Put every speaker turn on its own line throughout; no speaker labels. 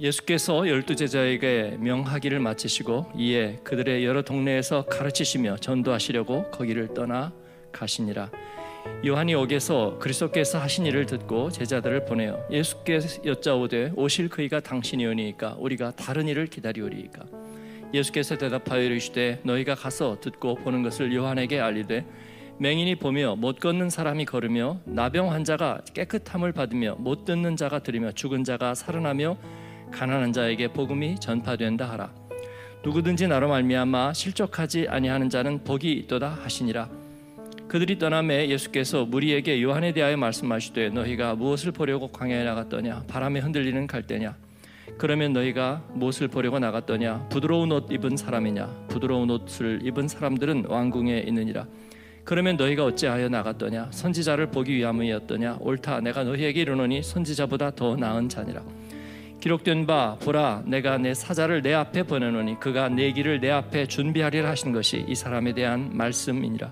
예수께서 열두 제자에게 명하기를 마치시고 이에 그들의 여러 동네에서 가르치시며 전도하시려고 거기를 떠나 가시니라. 요한이 오게서 그리스도께서 하신 일을 듣고 제자들을 보내어 예수께 여짜오되 오실 그이가 당신이오니까 우리가 다른 일을 기다리오리이까 예수께서 대답하여 이르시되 너희가 가서 듣고 보는 것을 요한에게 알리되 맹인이 보며 못 걷는 사람이 걸으며 나병 환자가 깨끗함을 받으며 못 듣는 자가 들으며 죽은 자가 살아나며 가난한 자에게 복음이 전파된다 하라. 누구든지 나로 말미암아 실족하지 아니하는 자는 복이 있도다 하시니라. 그들이 떠남에 예수께서 무리에게 요한에 대하여 말씀하시되 너희가 무엇을 보려고 광야에 나갔더냐 바람에 흔들리는 갈대냐 그러면 너희가 무엇을 보려고 나갔더냐 부드러운 옷 입은 사람이냐 부드러운 옷을 입은 사람들은 왕궁에 있느니라 그러면 너희가 어찌하여 나갔더냐 선지자를 보기 위함이었더냐 옳다 내가 너희에게 이르노니 선지자보다 더 나은 자니라 기록된 바 보라 내가 내 사자를 내 앞에 보내노니 그가 내 길을 내 앞에 준비하리라 하신 것이 이 사람에 대한 말씀이니라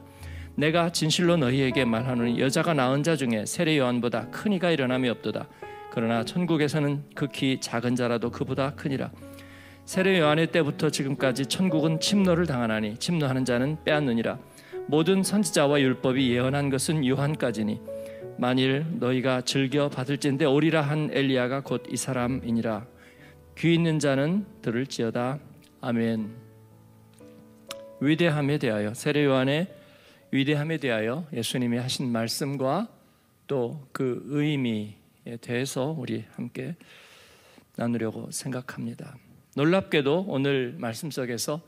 내가 진실로 너희에게 말하노니 여자가 낳은 자 중에 세례 요한보다 큰 이가 일어남이 없도다 그러나 천국에서는 극히 작은 자라도 그보다 크니라 세례 요한의 때부터 지금까지 천국은 침노를 당하나니 침노하는 자는 빼앗느니라 모든 선지자와 율법이 예언한 것은 요한까지니 만일 너희가 즐겨 받을진데 오리라 한 엘리야가 곧 이 사람이니라 귀 있는 자는 들을지어다 아멘 위대함에 대하여 세례 요한의 위대함에 대하여 예수님이 하신 말씀과 또 그 의미에 대해서 우리 함께 나누려고 생각합니다. 놀랍게도 오늘 말씀 속에서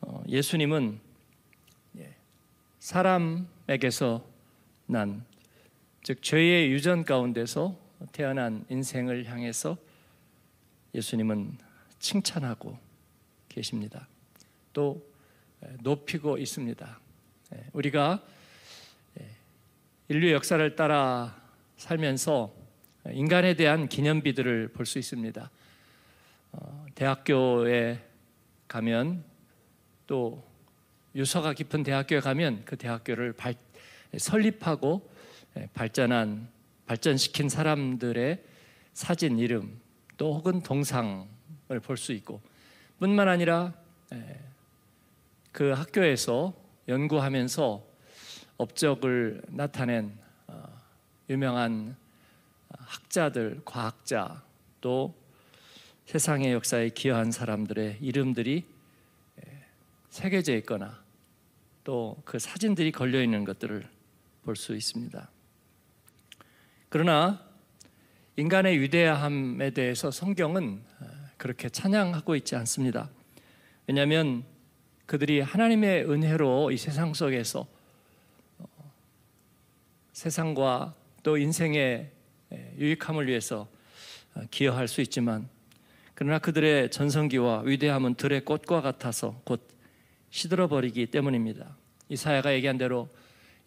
어, 예수님은 예, 사람에게서 난즉 죄의 유전 가운데서 태어난 인생을 향해서 예수님은 칭찬하고 계십니다. 또 높이고 있습니다. 우리가 인류 역사를 따라 살면서 인간에 대한 기념비들을 볼 수 있습니다. 어, 대학교에 가면 또 유서가 깊은 대학교에 가면 그 대학교를 발, 설립하고 예, 발전한 발전시킨 사람들의 사진 이름 또 혹은 동상을 볼 수 있고 뿐만 아니라 예, 그 학교에서 연구하면서 업적을 나타낸 어, 유명한 학자들, 과학자 또 세상의 역사에 기여한 사람들의 이름들이 예, 새겨져 있거나 또 그 사진들이 걸려 있는 것들을 볼 수 있습니다. 그러나 인간의 위대함에 대해서 성경은 어, 그렇게 찬양하고 있지 않습니다. 왜냐하면 그들이 하나님의 은혜로 이 세상 속에서 어, 세상과 또 인생의 유익함을 위해서 어, 기여할 수 있지만 그러나 그들의 전성기와 위대함은 들의 꽃과 같아서 곧 시들어버리기 때문입니다. 이사야가 얘기한 대로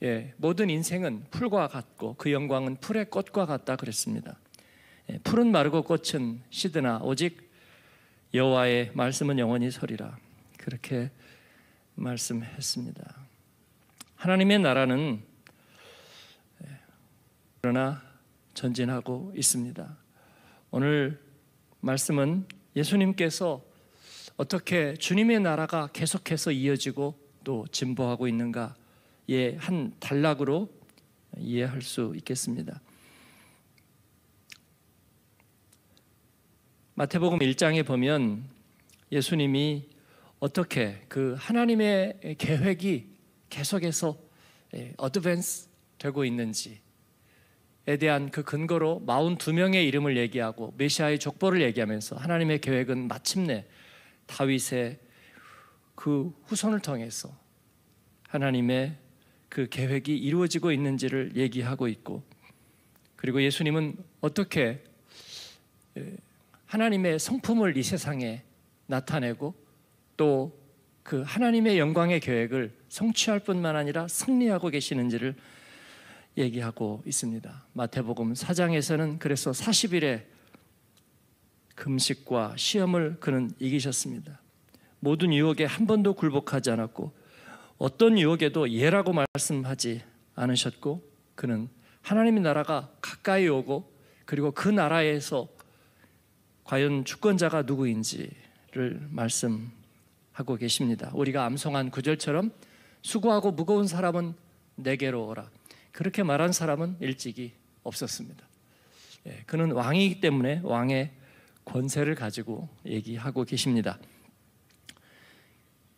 예, 모든 인생은 풀과 같고 그 영광은 풀의 꽃과 같다 그랬습니다. 예, 풀은 마르고 꽃은 시드나 오직 여호와의 말씀은 영원히 서리라 그렇게 말씀했습니다. 하나님의 나라는 예, 그러나 전진하고 있습니다. 오늘 말씀은 예수님께서 어떻게 주님의 나라가 계속해서 이어지고 또 진보하고 있는가 예, 한 단락으로 이해할 수 있겠습니다. 마태복음 1장에 보면 예수님이 어떻게 그 하나님의 계획이 계속해서 어드밴스 예, 되고 있는지에 대한 그 근거로 42명의 이름을 얘기하고 메시아의 족보를 얘기하면서 하나님의 계획은 마침내 다윗의 그 후손을 통해서 하나님의 그 계획이 이루어지고 있는지를 얘기하고 있고 그리고 예수님은 어떻게 하나님의 성품을 이 세상에 나타내고 또 그 하나님의 영광의 계획을 성취할 뿐만 아니라 승리하고 계시는지를 얘기하고 있습니다. 마태복음 4장에서는 그래서 40일에 금식과 시험을 그는 이기셨습니다. 모든 유혹에 한 번도 굴복하지 않았고 어떤 유혹에도 예라고 말씀하지 않으셨고 그는 하나님의 나라가 가까이 오고 그리고 그 나라에서 과연 주권자가 누구인지를 말씀하고 계십니다. 우리가 암송한 구절처럼 수고하고 무거운 사람은 내게로 오라. 그렇게 말한 사람은 일찍이 없었습니다. 예, 그는 왕이기 때문에 왕의 권세를 가지고 얘기하고 계십니다.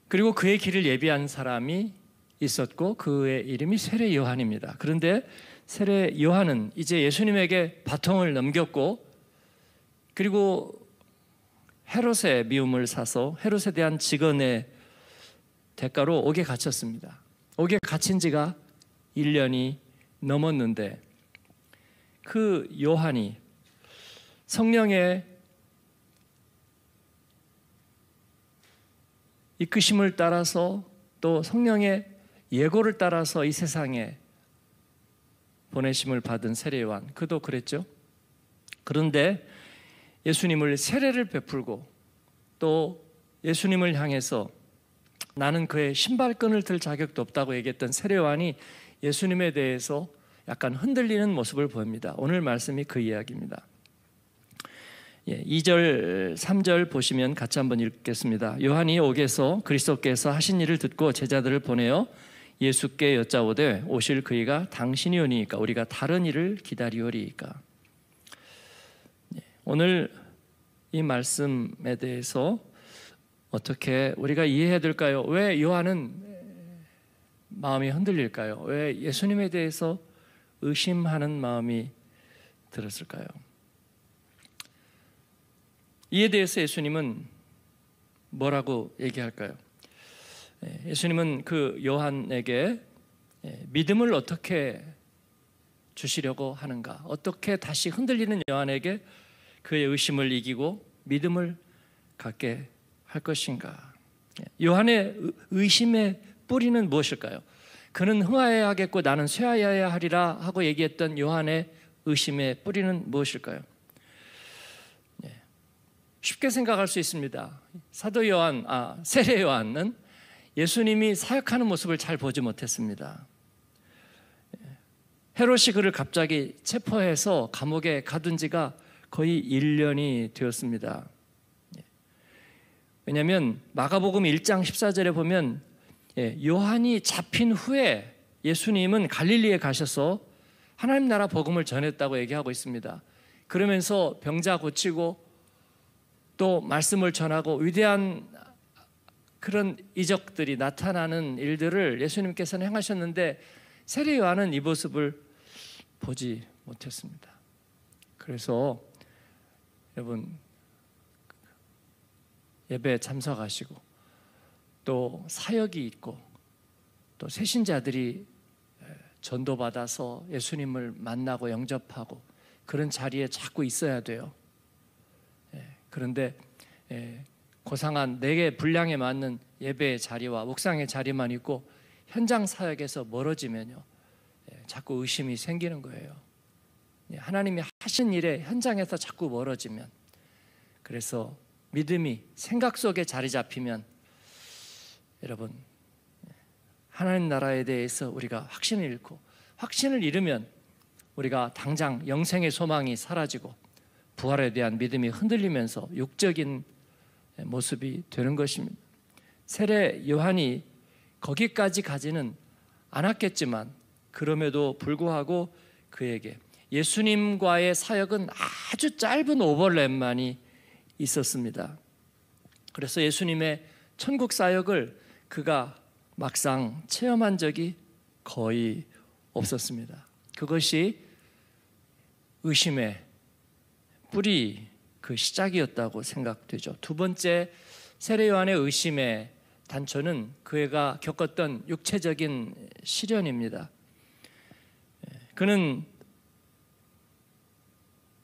그리고 그의 길을 예비한 사람이 있었고 그의 이름이 세례 요한입니다. 그런데 세례 요한은 이제 예수님에게 바통을 넘겼고 그리고 헤롯의 미움을 사서 헤롯에 대한 직언의 대가로 옥에 갇혔습니다. 옥에 갇힌 지가 1년이 넘었는데 그 요한이 성령의 이끄심을 따라서 또 성령의 예고를 따라서 이 세상에 보내심을 받은 세례 요한 그도 그랬죠. 그런데 예수님을 세례를 베풀고 또 예수님을 향해서 나는 그의 신발끈을 들 자격도 없다고 얘기했던 세례 요한이 예수님에 대해서 약간 흔들리는 모습을 보입니다. 오늘 말씀이 그 이야기입니다. 예, 2절, 3절 보시면 같이 한번 읽겠습니다. 요한이 오게서 그리스도께서 하신 일을 듣고 제자들을 보내어 예수께 여짜오되 오실 그이가 당신이오니까 우리가 다른 일을 기다리오리까 예, 오늘 이 말씀에 대해서 어떻게 우리가 이해해야 될까요? 왜 요한은 마음이 흔들릴까요? 왜 예수님에 대해서 의심하는 마음이 들었을까요? 이에 대해서 예수님은 뭐라고 얘기할까요? 예, 예수님은 그 요한에게 예, 믿음을 어떻게 주시려고 하는가? 어떻게 다시 흔들리는 요한에게 그의 의심을 이기고 믿음을 갖게 할 것인가? 예, 요한의 의심의 뿌리는 무엇일까요? 그는 흥하여야 하겠고 나는 쇠하여야 하리라 하고 얘기했던 요한의 의심의 뿌리는 무엇일까요? 쉽게 생각할 수 있습니다. 사도 요한, 아, 세례 요한은 예수님이 사역하는 모습을 잘 보지 못했습니다. 헤롯이 그를 갑자기 체포해서 감옥에 가둔 지가 거의 1년이 되었습니다. 왜냐하면 마가복음 1장 14절에 보면 예, 요한이 잡힌 후에 예수님은 갈릴리에 가셔서 하나님 나라 복음을 전했다고 얘기하고 있습니다. 그러면서 병자 고치고 또 말씀을 전하고 위대한 그런 이적들이 나타나는 일들을 예수님께서는 행하셨는데 세례 요한은 이 모습을 보지 못했습니다. 그래서 여러분 예배에 참석하시고 또 사역이 있고 또 새신자들이 전도받아서 예수님을 만나고 영접하고 그런 자리에 자꾸 있어야 돼요. 그런데 예, 고상한 내게 분량에 맞는 예배의 자리와 묵상의 자리만 있고 현장 사역에서 멀어지면요 예, 자꾸 의심이 생기는 거예요. 예, 하나님이 하신 일에 현장에서 자꾸 멀어지면 그래서 믿음이 생각 속에 자리 잡히면 여러분 하나님 나라에 대해서 우리가 확신을 잃고 확신을 잃으면 우리가 당장 영생의 소망이 사라지고 부활에 대한 믿음이 흔들리면서 육적인 모습이 되는 것입니다. 세례 요한이 거기까지 가지는 않았겠지만 그럼에도 불구하고 그에게 예수님과의 사역은 아주 짧은 오버랩만이 있었습니다. 그래서 예수님의 천국 사역을 그가 막상 체험한 적이 거의 없었습니다. 그것이 의심의 뿌리 그 시작이었다고 생각되죠. 두 번째 세례 요한의 의심의 단초는 그애가 겪었던 육체적인 시련입니다. 그는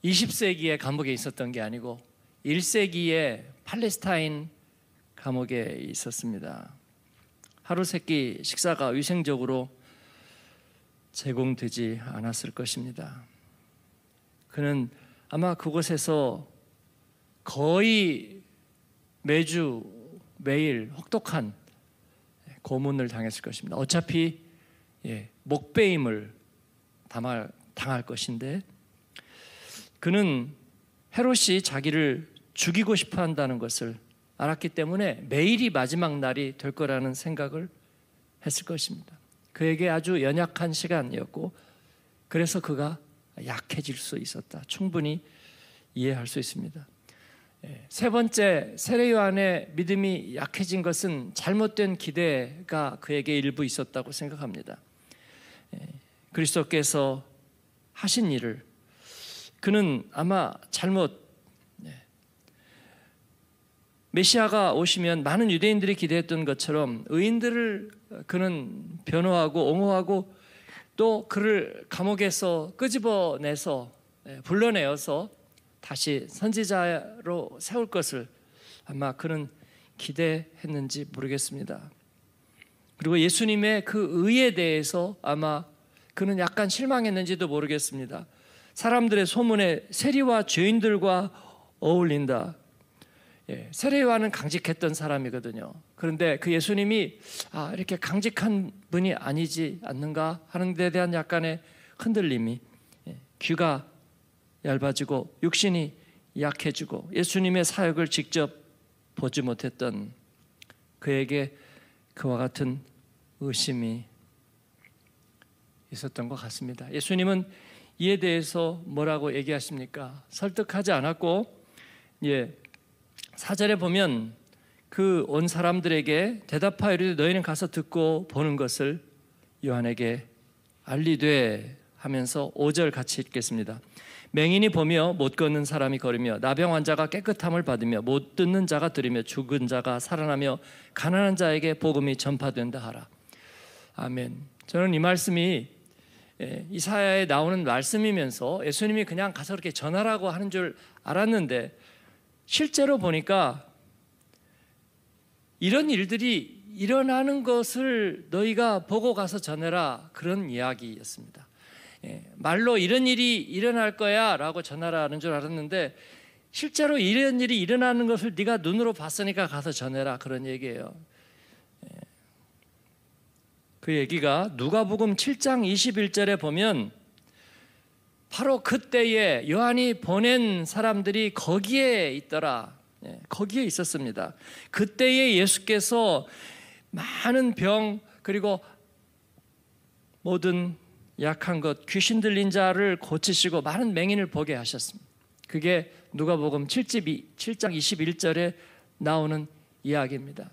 20세기에 감옥에 있었던 게 아니고 1세기에 팔레스타인 감옥에 있었습니다. 하루 세끼 식사가 위생적으로 제공되지 않았을 것입니다. 그는 아마 그곳에서 거의 매주 매일 혹독한 고문을 당했을 것입니다. 어차피 예, 목배임을 당할, 당할 것인데 그는 헤롯이 자기를 죽이고 싶어 한다는 것을 알았기 때문에 매일이 마지막 날이 될 거라는 생각을 했을 것입니다. 그에게 아주 연약한 시간이었고 그래서 그가 약해질 수 있었다. 충분히 이해할 수 있습니다. 예, 세 번째 세례 요한의 믿음이 약해진 것은 잘못된 기대가 그에게 일부 있었다고 생각합니다. 예, 그리스도께서 하신 일을 그는 아마 잘못 예, 메시아가 오시면 많은 유대인들이 기대했던 것처럼 의인들을 그는 변호하고 옹호하고 또 그를 감옥에서 끄집어내서 예, 불러내어서 다시 선지자로 세울 것을 아마 그는 기대했는지 모르겠습니다. 그리고 예수님의 그 의에 대해서 아마 그는 약간 실망했는지도 모르겠습니다. 사람들의 소문에 세리와 죄인들과 어울린다. 예, 세리와는 강직했던 사람이거든요. 그런데 그 예수님이 아, 이렇게 강직한 그 분이 아니지 않는가 하는 데 대한 약간의 흔들림이 예, 귀가 얇아지고 육신이 약해지고 예수님의 사역을 직접 보지 못했던 그에게 그와 같은 의심이 있었던 것 같습니다. 예수님은 이에 대해서 뭐라고 얘기하십니까? 설득하지 않았고, 예, 사절에 보면 그온 사람들에게 대답하여 너희는 가서 듣고 보는 것을 요한에게 알리되 하면서 5절 같이 읽겠습니다. 맹인이 보며 못 걷는 사람이 걸으며 나병 환자가 깨끗함을 받으며 못 듣는 자가 들으며 죽은 자가 살아나며 가난한 자에게 복음이 전파된다 하라. 아멘. 저는 이 말씀이 예, 이사야에 나오는 말씀이면서 예수님이 그냥 가서 이렇게 전하라고 하는 줄 알았는데 실제로 보니까 이런 일들이 일어나는 것을 너희가 보고 가서 전해라 그런 이야기였습니다. 예, 말로 이런 일이 일어날 거야라고 전하라는 줄 알았는데 실제로 이런 일이 일어나는 것을 네가 눈으로 봤으니까 가서 전해라 그런 얘기예요. 예, 그 얘기가 누가복음 7장 21절에 보면 바로 그때에 요한이 보낸 사람들이 거기에 있더라. 거기에 있었습니다. 그때에 예수께서 많은 병 그리고 모든 약한 것 귀신 들린 자를 고치시고 많은 맹인을 보게 하셨습니다. 그게 누가복음 7장 21절에 나오는 이야기입니다.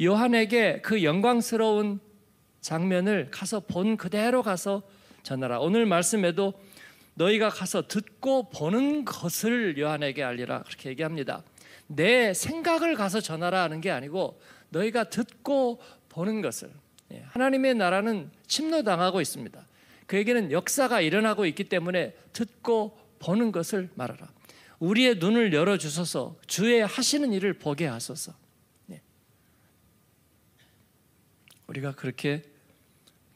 요한에게 그 영광스러운 장면을 가서 본 그대로 가서 전하라. 오늘 말씀에도 너희가 가서 듣고 보는 것을 요한에게 알리라 그렇게 얘기합니다. 내 생각을 가서 전하라 하는 게 아니고 너희가 듣고 보는 것을 예, 하나님의 나라는 침노당하고 있습니다. 그에게는 역사가 일어나고 있기 때문에 듣고 보는 것을 말하라. 우리의 눈을 열어 주소서 주의 하시는 일을 보게 하소서. 예. 우리가 그렇게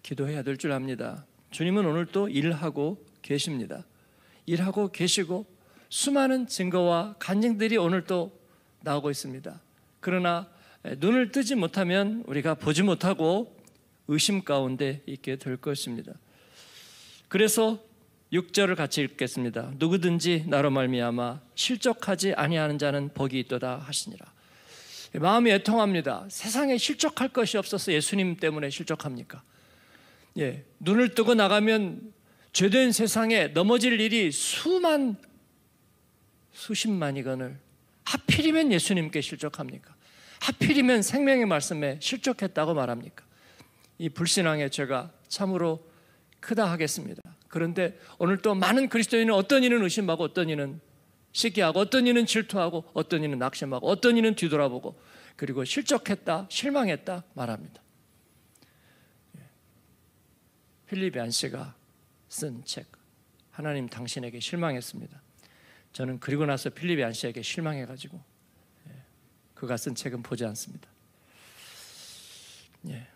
기도해야 될 줄 압니다. 주님은 오늘 또 일하고 계십니다. 일하고 계시고 수많은 증거와 간증들이 오늘 또 나오고 있습니다. 그러나 눈을 뜨지 못하면 우리가 보지 못하고 의심 가운데 있게 될 것입니다. 그래서 6절을 같이 읽겠습니다. 누구든지 나로 말미암아 실족하지 아니하는 자는 복이 있도다 하시니라. 예, 마음이 애통합니다. 세상에 실족할 것이 없어서 예수님 때문에 실족합니까? 예, 눈을 뜨고 나가면 죄된 세상에 넘어질 일이 수만 수십만이건을 하필이면 예수님께 실족합니까? 하필이면 생명의 말씀에 실족했다고 말합니까? 이 불신앙의 죄가 참으로 크다 하겠습니다. 그런데 오늘 또 많은 그리스도인은 어떤 이는 의심하고 어떤 이는 시기하고 어떤 이는 질투하고 어떤 이는 낙심하고 어떤 이는 뒤돌아보고 그리고 실족했다 실망했다 말합니다. 예. 필립 얀시가 쓴 책 하나님 당신에게 실망했습니다. 저는 그리고 나서 필립 안시에게 실망해가지고 예, 그가 쓴 책은 보지 않습니다. 예.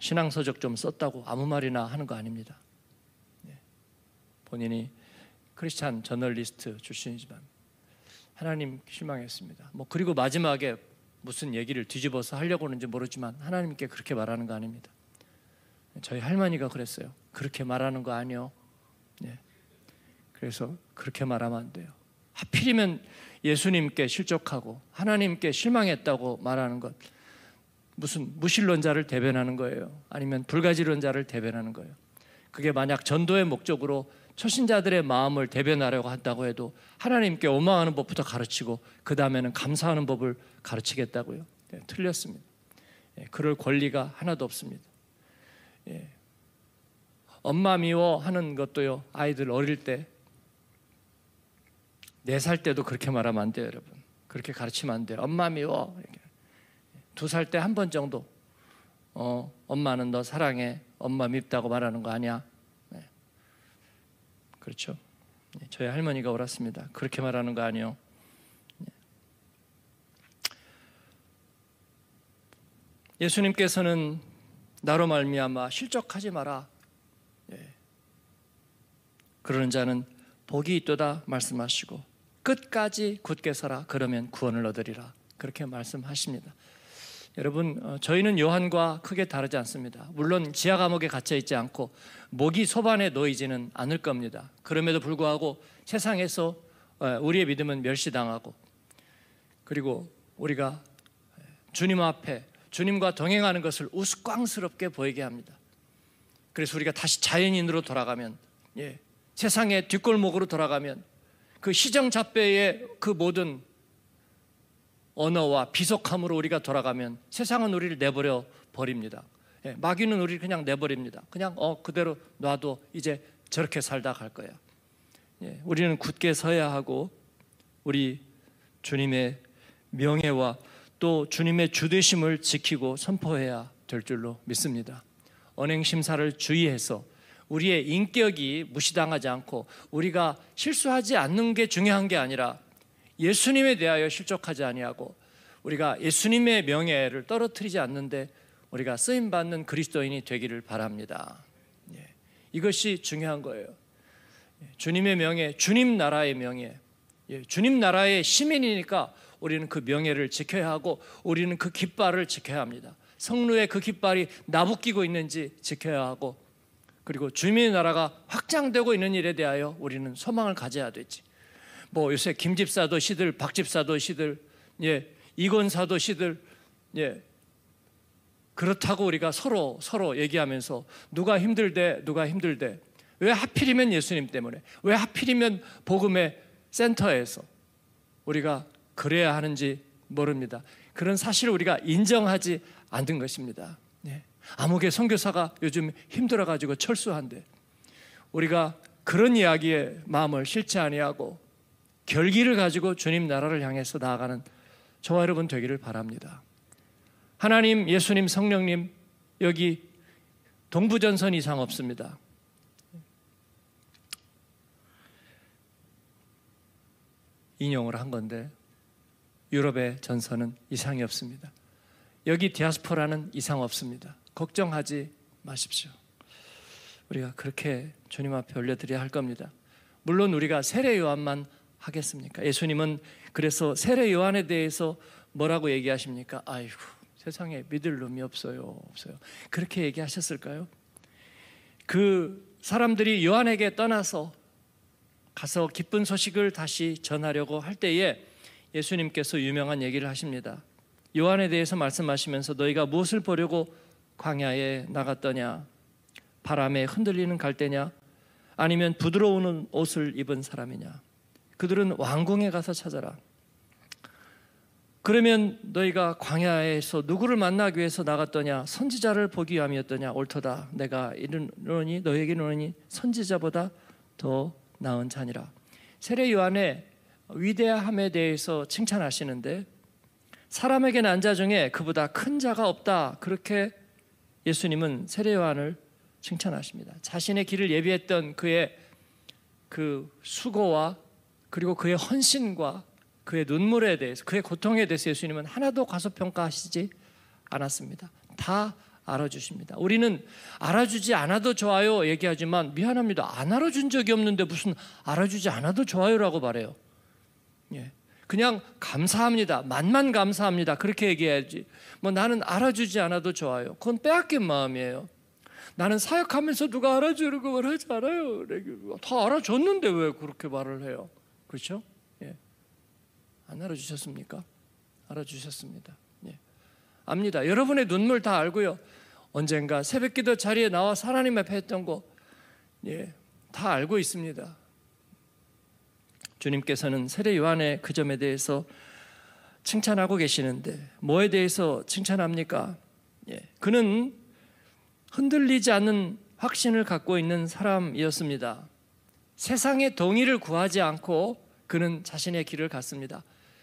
신앙 서적 좀 썼다고 아무 말이나 하는 거 아닙니다. 예. 본인이 크리스찬 저널리스트 출신이지만 하나님 실망했습니다. 뭐 그리고 마지막에 무슨 얘기를 뒤집어서 하려고 하는지 모르지만 하나님께 그렇게 말하는 거 아닙니다. 저희 할머니가 그랬어요. 그렇게 말하는 거 아니요. 예. 그래서 그렇게 말하면 안 돼요. 하필이면 예수님께 실족하고 하나님께 실망했다고 말하는 것. 무슨 무신론자를 대변하는 거예요. 아니면 불가지론자를 대변하는 거예요. 그게 만약 전도의 목적으로 초신자들의 마음을 대변하려고 한다고 해도 하나님께 원망하는 법부터 가르치고 그 다음에는 감사하는 법을 가르치겠다고요. 네, 틀렸습니다. 예, 그럴 권리가 하나도 없습니다. 예. 엄마 미워하는 것도요. 아이들 어릴 때 네살 때도 그렇게 말하면 안 돼요, 여러분. 그렇게 가르치면 안 돼요. 엄마 미워. 두 살 때 한 번 정도. 어, 엄마는 너 사랑해. 엄마 밉다고 말하는 거 아니야. 네. 그렇죠. 네, 저희 할머니가 옳았습니다. 그렇게 말하는 거 아니요. 네. 예수님께서는 나로 말미암아 실족하지 마라. 네. 그러는 자는 복이 있도다 말씀하시고 끝까지 굳게 서라 그러면 구원을 얻으리라 그렇게 말씀하십니다. 여러분 어, 저희는 요한과 크게 다르지 않습니다. 물론 지하 감옥에 갇혀 있지 않고 목이 소반에 놓이지는 않을 겁니다. 그럼에도 불구하고 세상에서 어, 우리의 믿음은 멸시당하고 그리고 우리가 주님 앞에 주님과 동행하는 것을 우스꽝스럽게 보이게 합니다. 그래서 우리가 다시 자연인으로 돌아가면 예, 세상의 뒷골목으로 돌아가면 그 시정잡배의 그 모든 언어와 비속함으로 우리가 돌아가면 세상은 우리를 내버려 버립니다. 예, 마귀는 우리를 그냥 내버립니다. 그냥 어 그대로 놔도 이제 저렇게 살다 갈 거야. 예, 우리는 굳게 서야 하고 우리 주님의 명예와 또 주님의 주되심을 지키고 선포해야 될 줄로 믿습니다. 언행 심사를 주의해서 우리의 인격이 무시당하지 않고 우리가 실수하지 않는 게 중요한 게 아니라 예수님에 대하여 실족하지 아니하고 우리가 예수님의 명예를 떨어뜨리지 않는데 우리가 쓰임 받는 그리스도인이 되기를 바랍니다. 예, 이것이 중요한 거예요. 예, 주님의 명예, 주님 나라의 명 예. 주님 나라의 시민이니까 우리는 그 명예를 지켜야 하고 우리는 그 깃발을 지켜야 합니다. 성루의 그 깃발이 나부끼고 있는지 지켜야 하고 그리고 주민의 나라가 확장되고 있는 일에 대하여 우리는 소망을 가져야 되지. 뭐 요새 김 집사도 시들, 박 집사도 시들, 예, 이건사도 시들, 예. 그렇다고 우리가 서로 서로 얘기하면서 누가 힘들대, 누가 힘들대. 왜 하필이면 예수님 때문에? 왜 하필이면 복음의 센터에서 우리가 그래야 하는지 모릅니다. 그런 사실을 우리가 인정하지 않는 것입니다. 아무개 선교사가 요즘 힘들어 가지고 철수한데 우리가 그런 이야기에 마음을 싫지 아니하고 결기를 가지고 주님 나라를 향해서 나아가는 저와 여러분 되기를 바랍니다. 하나님, 예수님, 성령님 여기 동부전선 이상 없습니다. 인용을 한 건데 유럽의 전선은 이상이 없습니다. 여기 디아스포라는 이상 없습니다. 걱정하지 마십시오. 우리가 그렇게 주님 앞에 올려드려야 할 겁니다. 물론 우리가 세례 요한만 하겠습니까? 예수님은 그래서 세례 요한에 대해서 뭐라고 얘기하십니까? 아이고 세상에 믿을 놈이 없어요, 없어요. 그렇게 얘기하셨을까요? 그 사람들이 요한에게 떠나서 가서 기쁜 소식을 다시 전하려고 할 때에 예수님께서 유명한 얘기를 하십니다. 요한에 대해서 말씀하시면서 너희가 무엇을 보려고 광야에 나갔더냐? 바람에 흔들리는 갈대냐? 아니면 부드러운 옷을 입은 사람이냐? 그들은 왕궁에 가서 찾아라. 그러면 너희가 광야에서 누구를 만나기 위해서 나갔더냐? 선지자를 보기 위함이었더냐? 옳도다. 내가 이르노니 너에게 노니 선지자보다 더 나은 자니라. 세례 요한의 위대함에 대해서 칭찬하시는데 사람에게 난 자 중에 그보다 큰 자가 없다. 그렇게 예수님은 세례요한을 칭찬하십니다. 자신의 길을 예비했던 그의 그 수고와 그리고 그의 헌신과 그의 눈물에 대해서 그의 고통에 대해서 예수님은 하나도 과소평가하시지 않았습니다. 다 알아주십니다. 우리는 알아주지 않아도 좋아요 얘기하지만 미안합니다. 안 알아준 적이 없는데 무슨 알아주지 않아도 좋아요라고 말해요. 예. 그냥 감사합니다. 만만 감사합니다. 그렇게 얘기해야지. 뭐 나는 알아주지 않아도 좋아요. 그건 빼앗긴 마음이에요. 나는 사역하면서 누가 알아주려고 말하지 않아요. 다 알아줬는데 왜 그렇게 말을 해요? 그렇죠? 예. 안 알아주셨습니까? 알아주셨습니다. 예. 압니다. 여러분의 눈물 다 알고요. 언젠가 새벽 기도 자리에 나와 하나님 앞에 했던 거, 예. 다 알고 있습니다. 주님께서는 세례 요한의 그 점에 대해서 칭찬하고 계시는데 뭐에 대해서 칭찬합니까? 예, 그는 흔들리지 않는 확신을 갖고 있는 사람이었습니다. 세상의 동의를 구하지 않고 그는 자신의 길을 갔습니다.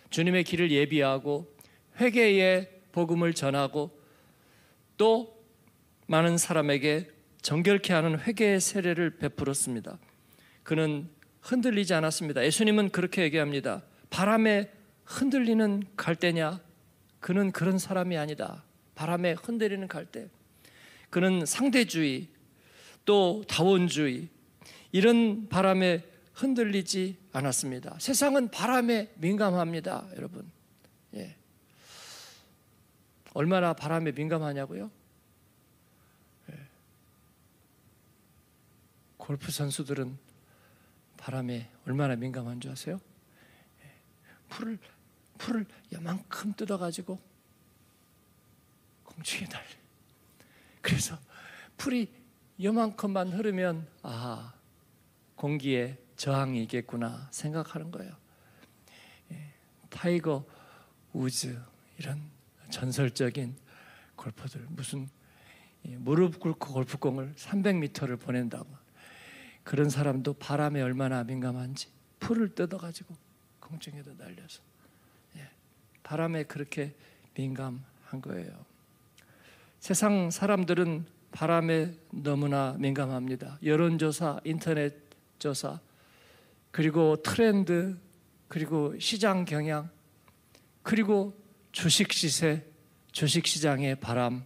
주님의 길을 예비하고 회개의 복음을 전하고 또 많은 사람에게 정결케 하는 회개의 세례를 베풀었습니다. 그는 흔들리지 않았습니다. 예수님은 그렇게 얘기합니다. 바람에 흔들리는 갈대냐? 그는 그런 사람이 아니다. 바람에 흔들리는 갈대. 그는 상대주의, 또 다원주의, 이런 바람에 흔들리지 않았습니다. 세상은 바람에 민감합니다, 여러분. 예. 얼마나 바람에 민감하냐고요? 예. 골프 선수들은 바람에 얼마나 민감한 줄 아세요? 예. 풀을 풀을 요만큼 뜯어가지고 공중에 날려. 그래서 풀이 요만큼만 흐르면 아 공기에 저항이 있겠구나 생각하는 거예요. 예. 타이거 우즈 이런 전설적인 골퍼들 무슨 예, 무릎 꿇고 골프공을 300m를 보낸다고 그런 사람도 바람에 얼마나 민감한지 풀을 뜯어가지고 공중에도 날려서 예, 바람에 그렇게 민감한 거예요. 세상 사람들은 바람에 너무나 민감합니다. 여론조사, 인터넷 조사, 그리고 트렌드, 그리고 시장 경향, 그리고 주식 시세, 주식 시장의 바람,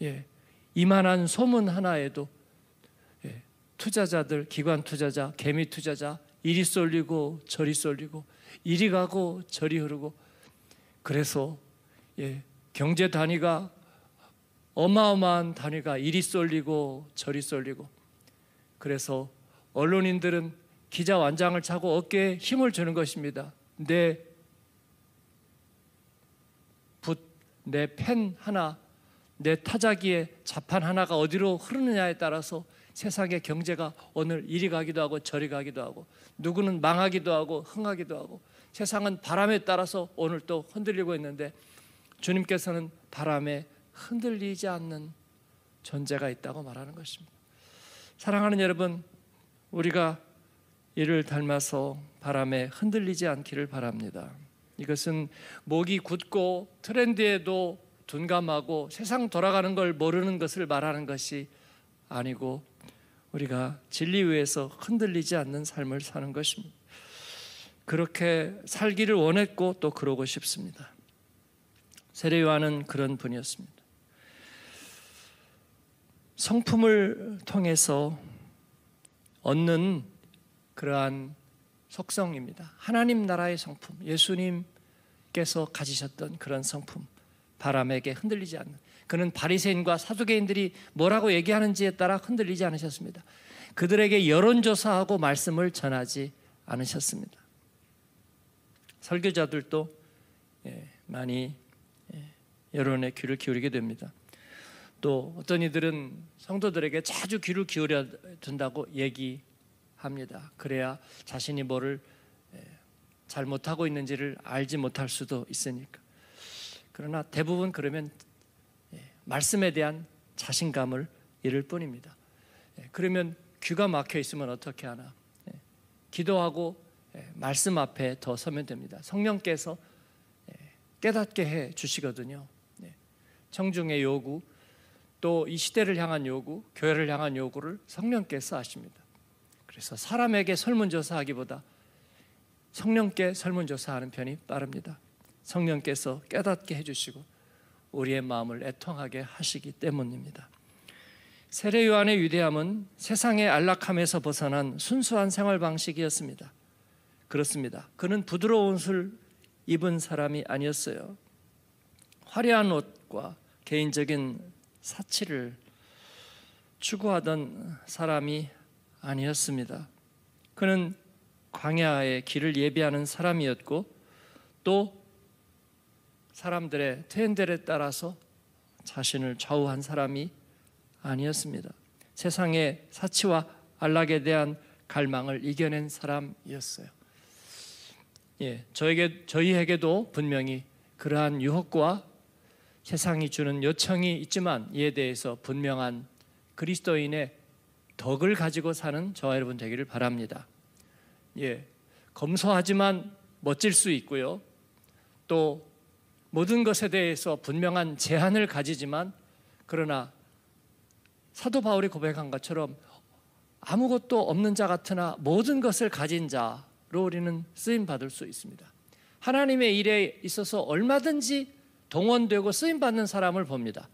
예, 이만한 소문 하나에도 투자자들, 기관 투자자, 개미 투자자, 이리 쏠리고 저리 쏠리고 이리 가고 저리 흐르고 그래서 예, 경제 단위가 어마어마한 단위가 이리 쏠리고 저리 쏠리고 그래서 언론인들은 기자 완장을 차고 어깨에 힘을 주는 것입니다. 내 붓, 내 펜 하나, 내 타자기의 자판 하나가 어디로 흐르느냐에 따라서 세상의 경제가 오늘 이리 가기도 하고 저리 가기도 하고 누구는 망하기도 하고 흥하기도 하고 세상은 바람에 따라서 오늘 또 흔들리고 있는데 주님께서는 바람에 흔들리지 않는 존재가 있다고 말하는 것입니다. 사랑하는 여러분, 우리가 이를 닮아서 바람에 흔들리지 않기를 바랍니다. 이것은 목이 굳고 트렌드에도 둔감하고 세상 돌아가는 걸 모르는 것을 말하는 것이 아니고 우리가 진리 위에서 흔들리지 않는 삶을 사는 것입니다. 그렇게 살기를 원했고 또 그러고 싶습니다. 세례 요한은 그런 분이었습니다. 성품을 통해서 얻는 그러한 속성입니다. 하나님 나라의 성품, 예수님께서 가지셨던 그런 성품, 바람에게 흔들리지 않는 그는 바리새인과 사두개인들이 뭐라고 얘기하는지에 따라 흔들리지 않으셨습니다. 그들에게 여론조사하고 말씀을 전하지 않으셨습니다. 설교자들도 예, 많이 예, 여론에 귀를 기울이게 됩니다. 또 어떤 이들은 성도들에게 자주 귀를 기울여 둔다고 얘기합니다. 그래야 자신이 뭐를 예, 잘못하고 있는지를 알지 못할 수도 있으니까. 그러나 대부분 그러면 말씀에 대한 자신감을 잃을 뿐입니다. 예, 그러면 귀가 막혀 있으면 어떻게 하나? 예, 기도하고 예, 말씀 앞에 더 서면 됩니다. 성령께서 깨닫게 해 주시거든요. 청중의 요구, 또 이 시대를 향한 요구, 교회를 향한 요구를 성령께서 아십니다. 그래서 사람에게 설문조사하기보다 성령께 설문조사하는 편이 빠릅니다. 성령께서 깨닫게 해주시고 우리의 마음을 애통하게 하시기 때문입니다. 세례 요한의 위대함은 세상의 안락함에서 벗어난 순수한 생활 방식이었습니다. 그렇습니다. 그는 부드러운 술 입은 사람이 아니었어요. 화려한 옷과 개인적인 사치를 추구하던 사람이 아니었습니다. 그는 광야의 길을 예비하는 사람이었고 또 사람들의 트렌드에 따라서 자신을 좌우한 사람이 아니었습니다. 세상의 사치와 안락에 대한 갈망을 이겨낸 사람이었어요. 예, 저에게 저희에게도 분명히 그러한 유혹과 세상이 주는 요청이 있지만 이에 대해서 분명한 그리스도인의 덕을 가지고 사는 저와 여러분 되기를 바랍니다. 예, 검소하지만 멋질 수 있고요. 또 모든 것에 대해서 분명한 제한을 가지지만 그러나 사도 바울이 고백한 것처럼 아무것도 없는 자 같으나 모든 것을 가진 자로 우리는 쓰임 받을 수 있습니다. 하나님의 일에 있어서 얼마든지 동원되고 쓰임 받는 사람을 봅니다.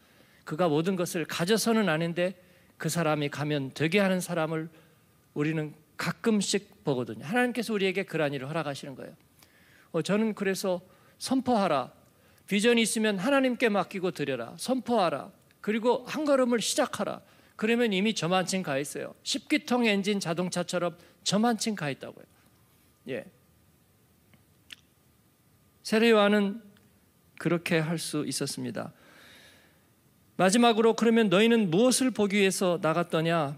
그가 모든 것을 가져서는 아닌데 그 사람이 가면 되게 하는 사람을 우리는 가끔씩 보거든요. 하나님께서 우리에게 그러한 일을 허락하시는 거예요. 어, 저는 그래서 선포하라 비전이 있으면 하나님께 맡기고 드려라. 선포하라. 그리고 한 걸음을 시작하라. 그러면 이미 저만층 가 있어요. 10기통 엔진 자동차처럼 저만층 가 있다고요. 예. 세례요한은 그렇게 할 수 있었습니다. 마지막으로 그러면 너희는 무엇을 보기 위해서 나갔더냐?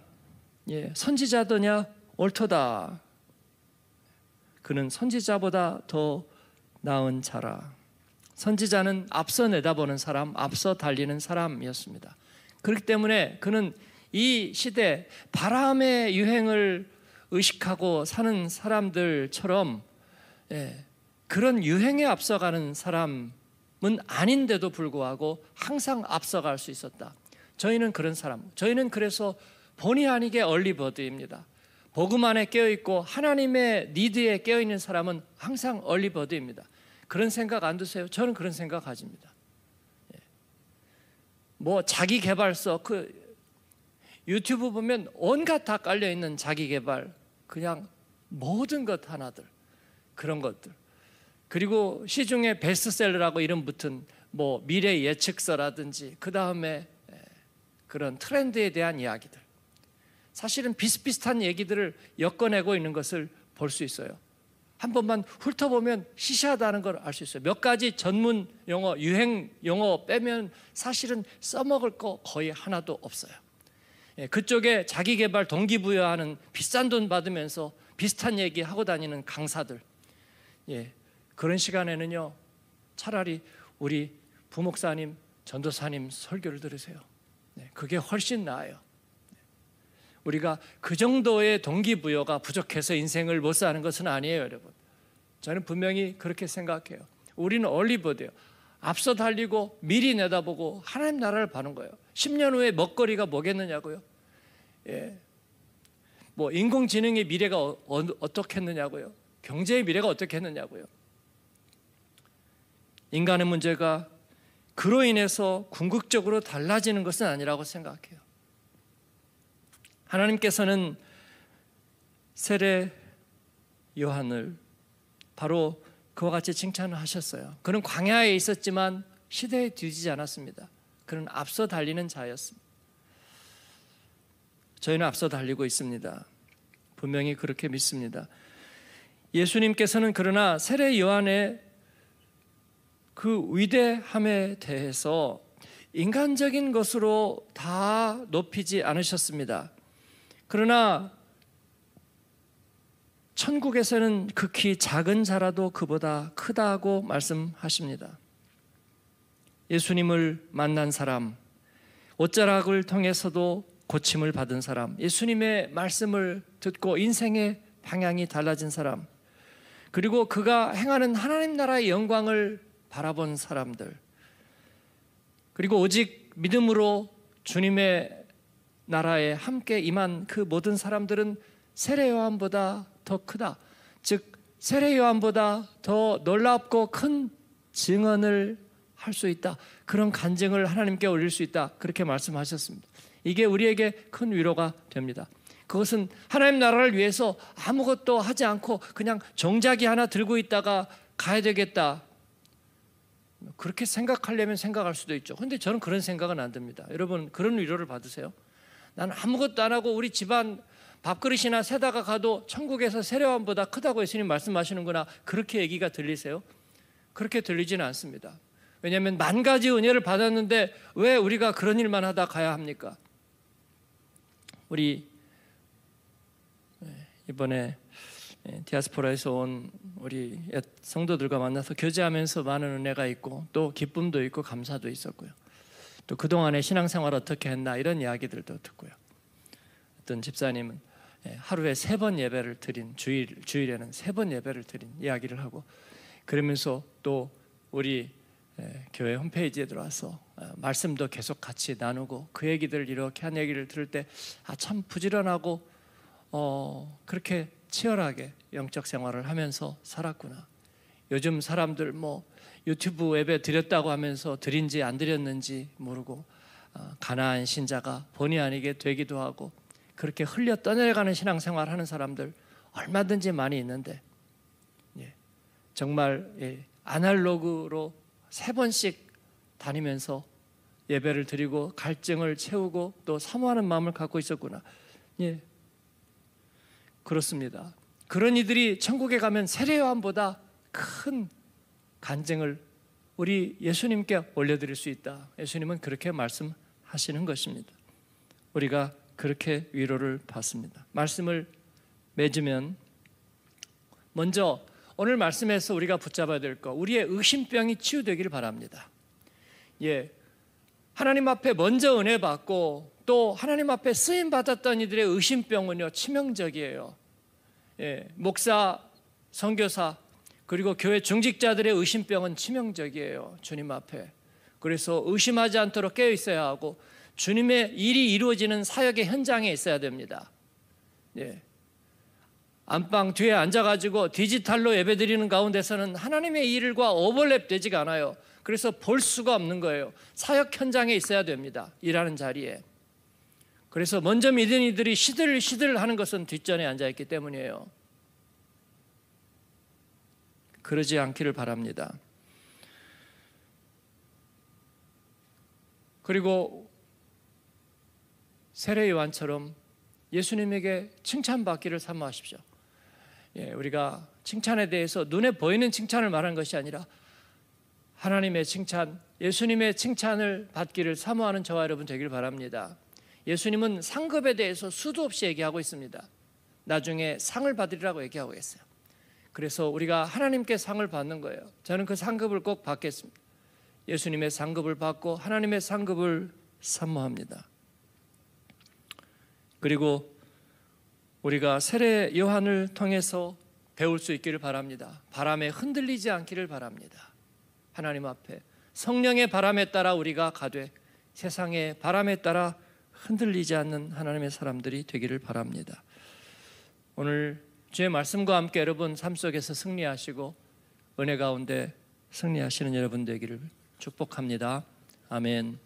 예, 선지자더냐? 옳도다. 그는 선지자보다 더 나은 자라. 선지자는 앞서 내다보는 사람, 앞서 달리는 사람이었습니다. 그렇기 때문에 그는 이 시대 바람의 유행을 의식하고 사는 사람들처럼 예, 그런 유행에 앞서가는 사람은 아닌데도 불구하고 항상 앞서갈 수 있었다. 저희는 그런 사람. 저희는 그래서 본의 아니게 얼리버드입니다. 복음 안에 깨어 있고 하나님의 니드에 깨어 있는 사람은 항상 얼리버드입니다. 그런 생각 안 드세요? 저는 그런 생각 가집니다. 예. 뭐 자기 개발서 그 유튜브 보면 온갖 다 깔려 있는 자기 개발 그냥 모든 것 하나들 그런 것들 그리고 시중에 베스트셀러라고 이름 붙은 뭐 미래 예측서라든지 그 다음에 예, 그런 트렌드에 대한 이야기들 사실은 비슷비슷한 얘기들을 엮어내고 있는 것을 볼 수 있어요. 한 번만 훑어보면 시시하다는 걸 알 수 있어요. 몇 가지 전문 용어, 유행 용어 빼면 사실은 써먹을 거 거의 하나도 없어요. 예, 그쪽에 자기 개발 동기부여하는 비싼 돈 받으면서 비슷한 얘기 하고 다니는 강사들. 예, 그런 시간에는요, 차라리 우리 부목사님, 전도사님 설교를 들으세요. 네, 그게 훨씬 나아요. 우리가 그 정도의 동기부여가 부족해서 인생을 못 사는 것은 아니에요, 여러분. 저는 분명히 그렇게 생각해요. 우리는 얼리버드예요. 앞서 달리고 미리 내다보고 하나님 나라를 봐는 거예요. 10년 후에 먹거리가 뭐겠느냐고요. 예. 뭐 인공지능의 미래가 어, 어 떻겠느냐고요 경제의 미래가 어떻겠느냐고요. 인간의 문제가 그로 인해서 궁극적으로 달라지는 것은 아니라고 생각해요. 하나님께서는 세례 요한을 바로 그와 같이 칭찬을 하셨어요. 그는 광야에 있었지만 시대에 뒤지지 않았습니다. 그는 앞서 달리는 자였습니다. 저희는 앞서 달리고 있습니다. 분명히 그렇게 믿습니다. 예수님께서는 그러나 세례 요한의 그 위대함에 대해서 인간적인 것으로 다 높이지 않으셨습니다. 그러나 천국에서는 극히 작은 자라도 그보다 크다고 말씀하십니다. 예수님을 만난 사람, 옷자락을 통해서도 고침을 받은 사람, 예수님의 말씀을 듣고 인생의 방향이 달라진 사람, 그리고 그가 행하는 하나님 나라의 영광을 바라본 사람들, 그리고 오직 믿음으로 주님의 나라에 함께 임한 그 모든 사람들은 세례 요한보다 더 크다. 즉 세례 요한보다 더 놀랍고 큰 증언을 할 수 있다. 그런 간증을 하나님께 올릴 수 있다. 그렇게 말씀하셨습니다. 이게 우리에게 큰 위로가 됩니다. 그것은 하나님 나라를 위해서 아무것도 하지 않고 그냥 정자기 하나 들고 있다가 가야 되겠다. 그렇게 생각하려면 생각할 수도 있죠. 근데 저는 그런 생각은 안 듭니다. 여러분 그런 위로를 받으세요. 나는 아무것도 안 하고 우리 집안 밥그릇이나 세다가 가도 천국에서 세례원보다 크다고 예수님 말씀하시는구나 그렇게 얘기가 들리세요? 그렇게 들리지는 않습니다. 왜냐하면 만 가지 은혜를 받았는데 왜 우리가 그런 일만 하다 가야 합니까? 우리 네, 이번에 네, 디아스포라에서 온 우리 성도들과 만나서 교제하면서 많은 은혜가 있고 또 기쁨도 있고 감사도 있었고요. 또 그동안의 신앙생활 어떻게 했나 이런 이야기들도 듣고요. 어떤 집사님은 예, 하루에 세 번 예배를 드린 주일 주일에는 세 번 예배를 드린 이야기를 하고 그러면서 또 우리 예, 교회 홈페이지에 들어와서 아, 말씀도 계속 같이 나누고 그 얘기들 이렇게 한 얘기를 들을 때 아 참 부지런하고 어 그렇게 치열하게 영적 생활을 하면서 살았구나 요즘 사람들 뭐 유튜브 앱에 드렸다고 하면서 드린지 안 드렸는지 모르고 아, 가난한 신자가 본의 아니게 되기도 하고 그렇게 흘려 떠내려가는 신앙생활 하는 사람들 얼마든지 많이 있는데 예, 정말 예, 아날로그로 세 번씩 다니면서 예배를 드리고 갈증을 채우고 또 사모하는 마음을 갖고 있었구나. 예. 그렇습니다. 그런 이들이 천국에 가면 세례요한보다 큰 간증을 우리 예수님께 올려드릴 수 있다. 예수님은 그렇게 말씀하시는 것입니다. 우리가 그렇게 위로를 받습니다. 말씀을 맺으면 먼저 오늘 말씀에서 우리가 붙잡아야 될 것, 우리의 의심병이 치유되기를 바랍니다. 예, 하나님 앞에 먼저 은혜 받고 또 하나님 앞에 쓰임 받았던 이들의 의심병은요 치명적이에요. 예, 목사, 선교사 그리고 교회 중직자들의 의심병은 치명적이에요. 주님 앞에. 그래서 의심하지 않도록 깨어 있어야 하고 주님의 일이 이루어지는 사역의 현장에 있어야 됩니다. 예. 안방 뒤에 앉아가지고 디지털로 예배드리는 가운데서는 하나님의 일과 오버랩되지가 않아요. 그래서 볼 수가 없는 거예요. 사역 현장에 있어야 됩니다. 일하는 자리에. 그래서 먼저 믿은 이들이 시들시들 하는 것은 뒷전에 앉아있기 때문이에요. 그러지 않기를 바랍니다. 그리고 세례 요한처럼 예수님에게 칭찬받기를 사모하십시오. 예, 우리가 칭찬에 대해서 눈에 보이는 칭찬을 말한 것이 아니라 하나님의 칭찬, 예수님의 칭찬을 받기를 사모하는 저와 여러분 되길 바랍니다. 예수님은 상급에 대해서 수도 없이 얘기하고 있습니다. 나중에 상을 받으리라고 얘기하고 있어요. 그래서 우리가 하나님께 상을 받는 거예요. 저는 그 상급을 꼭 받겠습니다. 예수님의 상급을 받고 하나님의 상급을 사모합니다. 그리고 우리가 세례 요한을 통해서 배울 수 있기를 바랍니다. 바람에 흔들리지 않기를 바랍니다. 하나님 앞에 성령의 바람에 따라 우리가 가되 세상의 바람에 따라 흔들리지 않는 하나님의 사람들이 되기를 바랍니다. 오늘 주의 말씀과 함께 여러분 삶 속에서 승리하시고 은혜 가운데 승리하시는 여러분 되기를 축복합니다. 아멘.